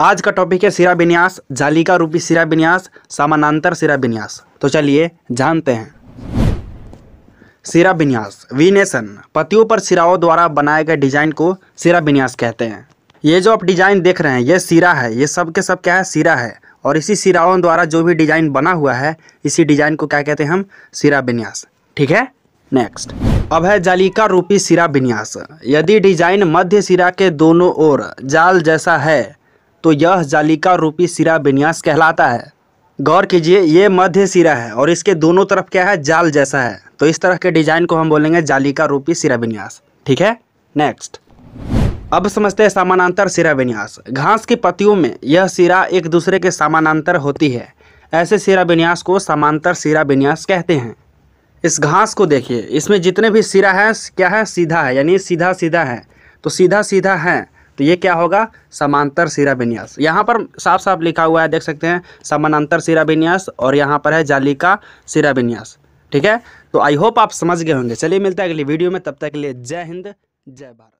आज का टॉपिक है सिरा विन्यास जालिका रूपी सिरा विन्यास समानांतर सिरा विन्यास तो चलिए जानते हैं सिरा विन्यास विनेशन पतियों पर सिराओं द्वारा बनाए गए डिजाइन को सिरा विन्यास कहते हैं ये जो आप डिजाइन देख रहे हैं ये सिरा है ये सब के सब क्या है सिरा है और इसी सिराओं द्वारा जो भी डिजाइन बना हुआ है इसी डिजाइन को क्या कहते हैं हम सिरा विन्यास ठीक है नेक्स्ट अब है जालिका रूपी सिरा विन्यास यदि डिजाइन मध्य सिरा के दोनों ओर जाल जैसा है तो यह जालिका रूपी सिरा विन्यास कहलाता है गौर कीजिए ये मध्य सिरा है और इसके दोनों तरफ क्या है जाल जैसा है तो इस तरह के डिजाइन को हम बोलेंगे जालिका रूपी सिरा विन्यास ठीक है नेक्स्ट अब समझते हैं समानांतर सिरा विन्यास घास की पत्तियों में यह सिरा एक दूसरे के समानांतर होती है ऐसे सिरा विन्यास को समांतर सिरा विन्यास कहते हैं इस घास को देखिए इसमें जितने भी सिरा है क्या है सीधा है यानी सीधा सीधा है तो सीधा सीधा है तो ये क्या होगा समांतर सिरा विन्यास यहाँ पर साफ साफ लिखा हुआ है देख सकते हैं समानांतर सिरा विन्यास और यहाँ पर है जाली का सिरा विन्यास ठीक है तो आई होप आप समझ गए होंगे चलिए मिलता है अगली वीडियो में तब तक के लिए जय हिंद जय भारत